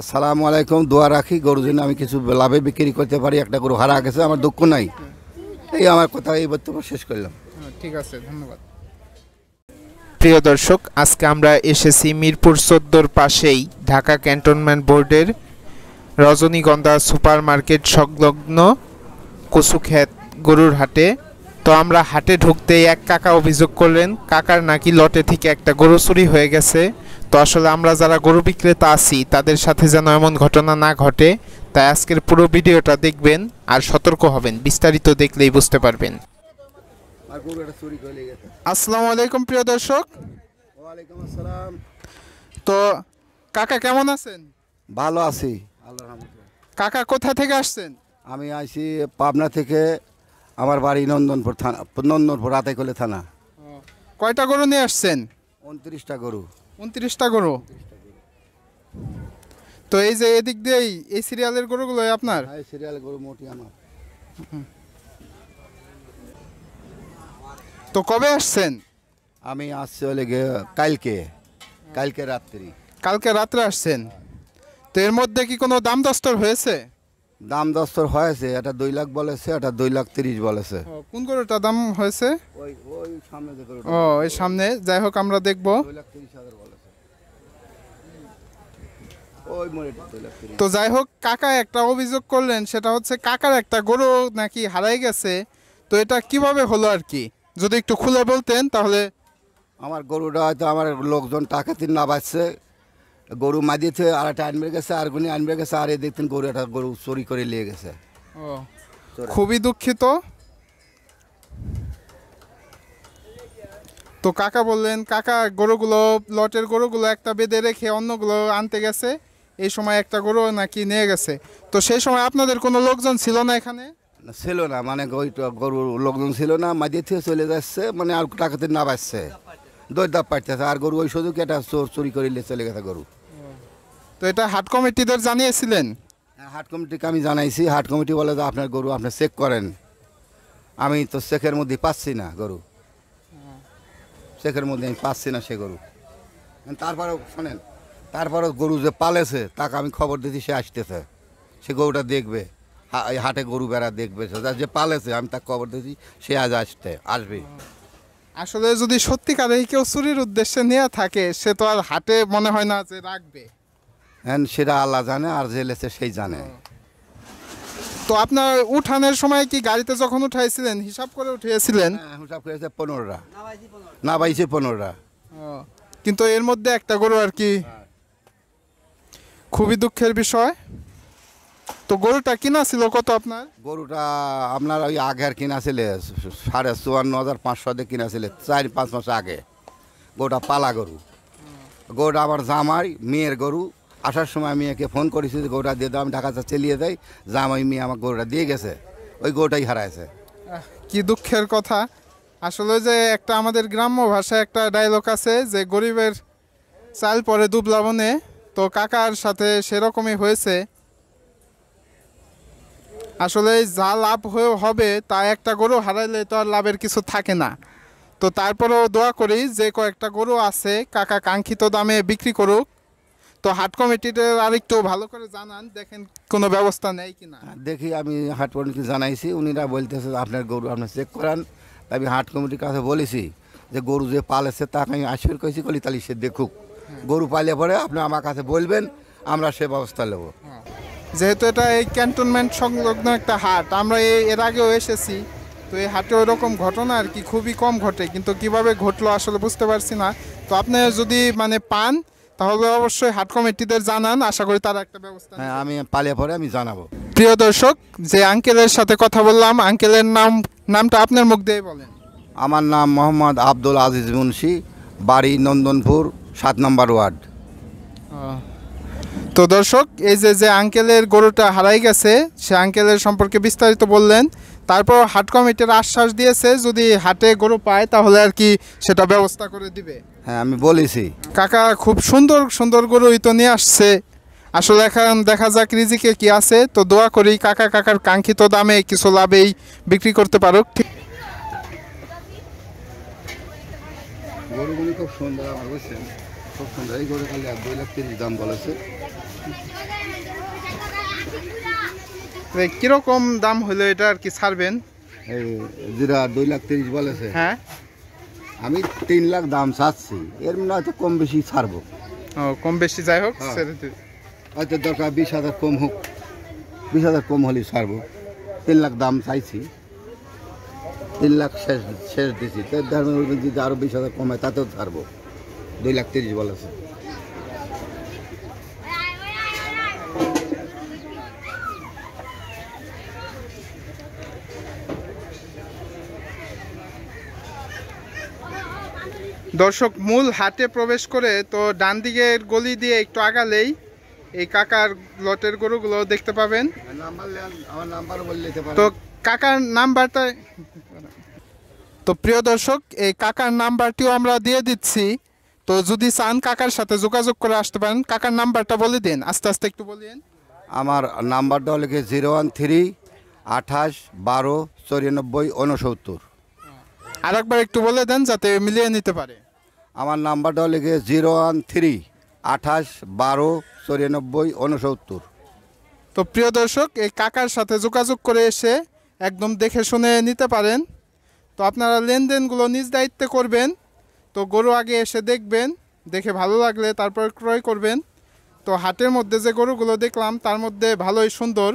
আসসালামু আলাইকুম দোয়া রাখি গরু জন্য আমি কিছু লাভে বিক্রি করতে পারি একটা গরু হারা গেছে আমার দুঃখ নাই এই আমার কথা এই বক্তব্য শেষ করলাম হ্যাঁ, ঠিক আছে ধন্যবাদ প্রিয় দর্শক আজকে আমরা এসেছি মিরপুর চোদ্দোর পাশেই ঢাকা ক্যান্টনমেন্ট বোর্ডের রজনীগন্ধা সুপার মার্কেট সংলগ্ন কচুখ্যাত গরুর হাটে তো আমরা হাটে ঢুকতেই এক কাকা অভিযোগ করলেন কাকার নাকি লটে থেকে একটা গরু চুরি হয়ে গেছে তো আসলে আমরা যারা গরু বিক্রেতা আছি তাদের সাথে যেন এমন ঘটনা না ঘটে তাই আজকের পুরো ভিডিওটা দেখবেন আর সতর্ক হবেন বিস্তারিত দেখলেই বুঝতে পারবেন আসসালাম আলাইকুম প্রিয় দর্শক তো কাকা কেমন আছেন ভালো আছি কাকা কোথা থেকে আসছেন আমি আসি পাবনা থেকে আমার বাড়ি নন্দনপুর থানা নন্দনপুর রাতেকলে থানা কয়টা গরু নিয়ে আসছেন উনত্রিশটা গরু উনত্রিশটা গরু তো এই যে এদিক দিয়েই এই সিরিয়ালের গরুগুলো আপনার হ্যাঁ, এই গরু মোটি আমার তো কবে আসছেন আমি আসছি হলে কালকে কালকে রাত্রি কালকে রাত্রে আসছেন তো এর মধ্যে কি কোনো দাম দস্তর হয়েছে দাম দস্তর হয়েছে এটা দুই লাখ বলেছে এটা দুই লাখ তিরিশ বলেছে কোন গরুটা দাম হয়েছে ও ওই সামনে যাই হোক আমরা দেখবো তো যাই হোক কাকা একটা অভিযোগ করলেন সেটা হচ্ছে কাকার একটা গরু নাকি হারাই গেছে তো এটা কিভাবে হলো আর কি যদি একটু খুলে বলতেন তাহলে আমার গরুটা হয়তো আমার লোকজন টাকা তিন না বাঁচছে গরু মাদিয়েছে আর একটা আনবে গেছে আর গুনি আনবে গেছে আর এ দেখতেন গরু একটা গরু চুরি করে নিয়ে গেছে খুবই দুঃখিত তো কাকা বললেন কাকা গরুগুলো লটের গরুগুলো একটা বেঁধে রেখে অন্যগুলো আনতে গেছে এই সময় একটা গরু নাকি নিয়ে গেছে তো সেই সময় আপনাদের কোনো লোকজন ছিল না এখানে ছিল না মানে ওই গরু লোকজন ছিল না মাঝে চলে যাচ্ছে মানে আর টাকাতে না বাঁচছে দৈদাপ পাঠতেছে আর গরু ওই সুযোগ একটা চোর চুরি করে চলে গেছে গরু তো এটা হাট কমিটিদের জানিয়েছিলেন হ্যাঁ, হাট কমিটিকে আমি জানাইছি হাট কমিটি বলে যে আপনার গরু আপনি চেক করেন আমি তো চেকের মধ্যে পাচ্ছি না গরু চেকের মধ্যে আমি পাচ্ছি না সে গরু তারপরেও শোনেন তারপরে গরু যে পালেছে তাকে আমি খবর দিচ্ছি সে আসতেছে সে গরুটা দেখবে হাটে গরু বেড়া দেখবে যে পালেছে আমি তাকে খবর দিচ্ছি সে আজ আসতে আসবে আসলে যদি সত্যিকারে কেউ চুরির উদ্দেশ্যে নেওয়া থাকে সে তো আর হাটে মনে হয় না যে রাখবে হ্যাঁ, সেটা আল্লাহ জানে আর জেলেছে সেই জানে তো আপনার উঠানের সময় কি গাড়িতে যখন উঠাইছিলেন হিসাব করে উঠিয়েছিলেন হ্যাঁ, হ্যাঁ, হিসাব করেছে পনেরোটা না বাইছে পনেরোটা কিন্তু এর মধ্যে একটা গরু আর কি খুবই দুঃখের বিষয় তো গরুটা কিনা ছিল কত আপনার গরুটা আপনার ওই আগের কিনা ছিল সাড়ে চুয়ান্ন হাজার পাঁচশো দিয়ে কিনা ছিল চার পাঁচ মাস আগে গরুটা পালা গরু গরুটা আমার জামাই মেয়ের গরু আসার সময় আমি একে ফোন করেছি যে গরুটা দিয়ে দাও আমি ঢাকা চালিয়ে যাই জাম ওই মেয়ে আমার গরুটা দিয়ে গেছে ওই গরুটাই হারাইছে কি দুঃখের কথা আসলে যে একটা আমাদের গ্রাম্য ভাষায় একটা ডায়লগ আছে যে গরিবের চাল পরে দুব তো কাকার সাথে সেরকমই হয়েছে আসলে যা লাভ হয়ে হবে তা একটা গরু হারাইলে তো আর লাভের কিছু থাকে না তো তারপরেও দোয়া করি যে কয়েকটা গরু আছে কাকা কাঙ্ক্ষিত দামে বিক্রি করুক তো হাট কমিটিতে আরেকটু ভালো করে জানান দেখেন কোনো ব্যবস্থা নেই কি না হ্যাঁ, দেখি আমি হাট কমিটিকে জানাইছি উনিরা বলতেছে আপনার গরু আপনার চেক করান আমি হাট কমিটির কাছে বলেছি যে গরু যে পালেছে তাকে আমি আশীর্বাদ করেছি কলি তাহলে সে দেখুক হ্যাঁ। গরু পালিয়ে পরে আপনি আমার কাছে বলবেন আমরা সে ব্যবস্থা নেব হ্যাঁ। যেহেতু এটা এই ক্যান্টনমেন্ট সংলগ্ন একটা হাট আমরা এর আগেও এসেছি তো এই হাটে ওরকম ঘটনা আর কি খুবই কম ঘটে কিন্তু কিভাবে ঘটলো আসলে বুঝতে পারছি না তো আপনি যদি মানে পান তাহলে অবশ্যই হাট কমিটিদের জানান আশা করি তারা একটা ব্যবস্থা হ্যাঁ আমি পালিয়ে পরে আমি জানাবো প্রিয় দর্শক যে আঙ্কেলের সাথে কথা বললাম আঙ্কেলের নাম নামটা আপনার মুখ দিয়ে বলেন আমার নাম মোহাম্মদ আব্দুল আজিজ মুন্সি বাড়ি নন্দনপুর সাত নম্বর ওয়ার্ড তো দর্শক এই যে যে আঙ্কেলের গরুটা হারাই গেছে সে আঙ্কেলের সম্পর্কে বিস্তারিত বললেন তারপর হাট কমিটির আশ্বাস দিয়েছে যদি হাটে গরু পায় তাহলে আর কি সেটা ব্যবস্থা করে দিবে হ্যাঁ আমি বলেছি কাকা খুব সুন্দর সুন্দর গরু তো নিয়ে আসছে আসলে এখন দেখা যাক রিজিকে কি আছে তো দোয়া করি কাকা কাকার কাঙ্ক্ষিত দামে কিছু লাভেই বিক্রি করতে পারুক ঠিক খুব সুন্দর আমার বুঝছেন খুব সুন্দর এই গরু খালি এক দুই লাখ কেজি দাম বলেছে কিরকম দাম হলো এটা আর কি ছাড়বেন এই জিরা দুই লাখ তিরিশ বলেছে হ্যাঁ আমি তিন লাখ দাম ছাড়ছি এর মনে হয়তো কম বেশি ছাড়বো ও কম বেশি যাই হোক হ্যাঁ। হয়তো দরকার বিশ হাজার কম হোক বিশ হাজার কম হলে ছাড়বো তিন লাখ দাম চাইছি তিন লাখ শেষ শেষ দিছি তার ধর্মের যদি আরও বিশ হাজার কমে তাতেও ছাড়বো দুই লাখ তিরিশ বলেছে দর্শক মূল হাটে প্রবেশ করে তো ডান দিকের গলি দিয়ে একটু আগালেই এই কাকার লটের গরুগুলো দেখতে পাবেন তো কাকার নাম্বারটা তো প্রিয় দর্শক এই কাকার নাম্বারটিও আমরা দিয়ে দিচ্ছি তো যদি চান কাকার সাথে যোগাযোগ করে আসতে পারেন কাকার নাম্বারটা বলে দিন আস্তে আস্তে একটু বলেন আমার নাম্বারটা হলো জিরো ওয়ান থ্রি আঠাশ বারো চুরানব্বই উনসত্তর আর একটু বলে দেন যাতে মিলিয়ে নিতে পারে আমার নাম্বারটা লিখে জিরো ওয়ান থ্রি আঠাশ বারো চুরানব্বই উনসত্তর তো প্রিয় দর্শক এই কাকার সাথে যোগাযোগ করে এসে একদম দেখে শুনে নিতে পারেন তো আপনারা লেনদেনগুলো নিজ দায়িত্বে করবেন তো গরু আগে এসে দেখবেন দেখে ভালো লাগলে তারপর ক্রয় করবেন তো হাটের মধ্যে যে গরুগুলো দেখলাম তার মধ্যে ভালোই সুন্দর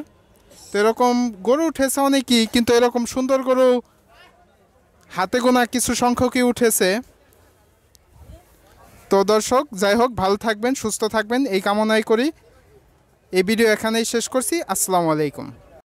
তো এরকম গরু উঠেছে অনেকই কিন্তু এরকম সুন্দর গরু হাতে গোনা কিছু সংখ্যকই উঠেছে তো দর্শক যাই হোক ভালো থাকবেন সুস্থ থাকবেন এই কামনাই করি এই ভিডিও এখানেই শেষ করছি আসসালামু আলাইকুম